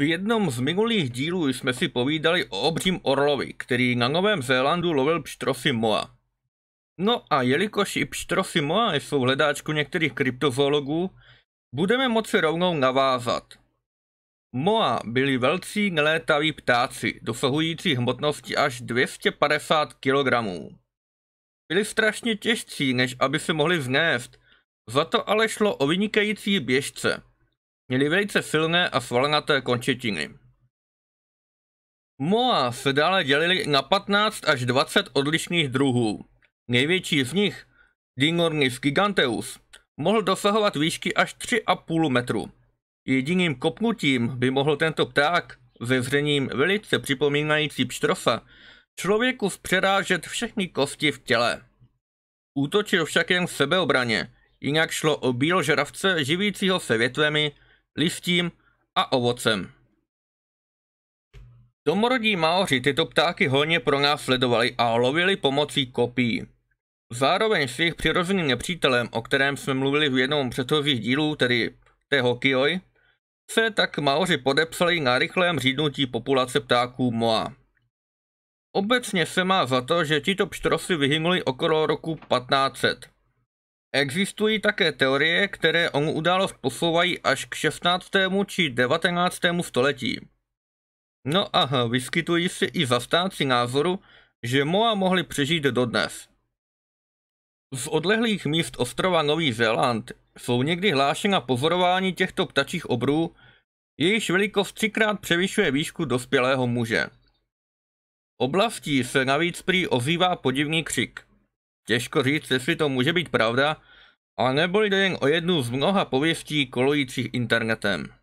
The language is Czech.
V jednom z minulých dílů jsme si povídali o obřím orlovi, který na Novém Zélandu lovil pštrosy moa. No a jelikož i pštrosy moa jsou v hledáčku některých kryptozoologů, budeme moci rovnou navázat. Moa byli velcí nelétaví ptáci, dosahující hmotnosti až 250 kg. Byli strašně těžcí, než aby se mohli vznést, za to ale šlo o vynikající běžce – Měli velice silné a svalnaté končetiny. Moa se dále dělili na 15 až 20 odlišných druhů. Největší z nich, Dingornis giganteus, mohl dosahovat výšky až 3,5 metru. Jediným kopnutím by mohl tento pták, ze zřením velice připomínající pštrofa, člověku zpřerážet všechny kosti v těle. Útočil však jen sebeobraně, jinak šlo o bíložravce živícího se větvemi, listím a ovocem. Domorodí Maoři tyto ptáky hojně sledovali a lovili pomocí kopí. Zároveň s jejich přirozeným nepřítelem, o kterém jsme mluvili v jednom předchozích dílů, tedy Tehokioj, se tak Maoři podepsali na rychlém řídnutí populace ptáků Moa. Obecně se má za to, že tito pštrosy vyhynuli okolo roku 1500. Existují také teorie, které onu událost posouvají až k 16. či 19. století. No a vyskytují se i zastánci názoru, že Moa mohli přežít dodnes. Z odlehlých míst ostrova Nový Zéland jsou někdy hlášena pozorování těchto ptačích obrů, jejichž velikost třikrát převyšuje výšku dospělého muže. Oblastí se navíc prý ozývá podivný křik – Těžko říct, jestli to může být pravda, ale neboli jde jen o jednu z mnoha pověstí kolujících internetem.